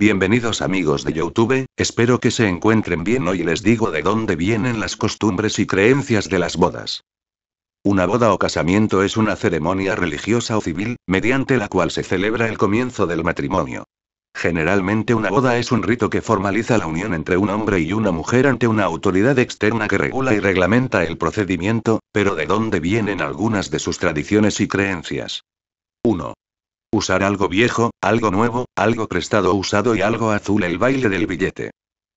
Bienvenidos amigos de YouTube, espero que se encuentren bien hoy les digo de dónde vienen las costumbres y creencias de las bodas. Una boda o casamiento es una ceremonia religiosa o civil, mediante la cual se celebra el comienzo del matrimonio. Generalmente una boda es un rito que formaliza la unión entre un hombre y una mujer ante una autoridad externa que regula y reglamenta el procedimiento, pero de dónde vienen algunas de sus tradiciones y creencias. 1. Usar algo viejo, algo nuevo, algo prestado usado y algo azul el baile del billete.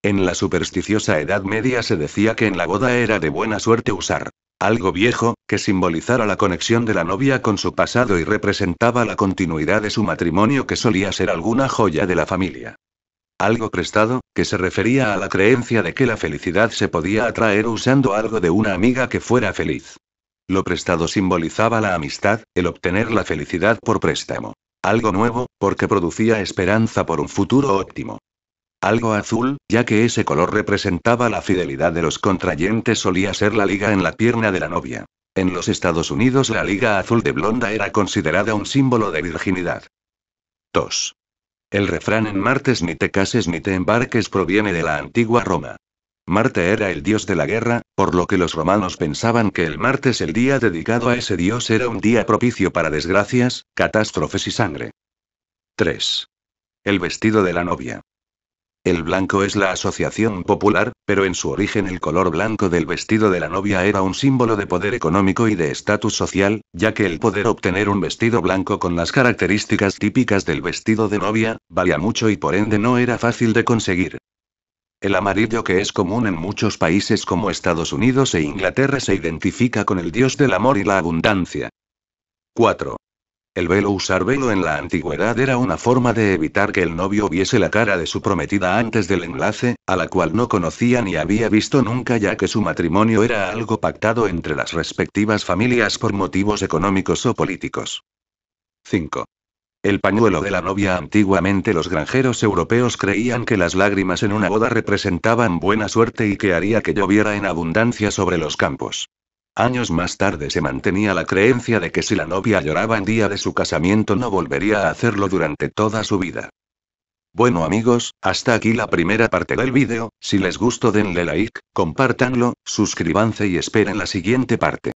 En la supersticiosa Edad Media se decía que en la boda era de buena suerte usar algo viejo, que simbolizara la conexión de la novia con su pasado y representaba la continuidad de su matrimonio que solía ser alguna joya de la familia. Algo prestado, que se refería a la creencia de que la felicidad se podía atraer usando algo de una amiga que fuera feliz. Lo prestado simbolizaba la amistad, el obtener la felicidad por préstamo. Algo nuevo, porque producía esperanza por un futuro óptimo. Algo azul, ya que ese color representaba la fidelidad de los contrayentes, solía ser la liga en la pierna de la novia. En los Estados Unidos la liga azul de blonda era considerada un símbolo de virginidad. 2. El refrán en martes ni te cases ni te embarques proviene de la antigua Roma. Marte era el dios de la guerra, por lo que los romanos pensaban que el martes el día dedicado a ese dios era un día propicio para desgracias, catástrofes y sangre. 3. El vestido de la novia. El blanco es la asociación popular, pero en su origen el color blanco del vestido de la novia era un símbolo de poder económico y de estatus social, ya que el poder obtener un vestido blanco con las características típicas del vestido de novia, valía mucho y por ende no era fácil de conseguir. El amarillo que es común en muchos países como Estados Unidos e Inglaterra se identifica con el dios del amor y la abundancia. 4. El velo usar velo en la antigüedad era una forma de evitar que el novio viese la cara de su prometida antes del enlace, a la cual no conocía ni había visto nunca ya que su matrimonio era algo pactado entre las respectivas familias por motivos económicos o políticos. 5. El pañuelo de la novia antiguamente los granjeros europeos creían que las lágrimas en una boda representaban buena suerte y que haría que lloviera en abundancia sobre los campos. Años más tarde se mantenía la creencia de que si la novia lloraba en día de su casamiento no volvería a hacerlo durante toda su vida. Bueno amigos, hasta aquí la primera parte del vídeo, si les gustó denle like, compártanlo, suscríbanse y esperen la siguiente parte.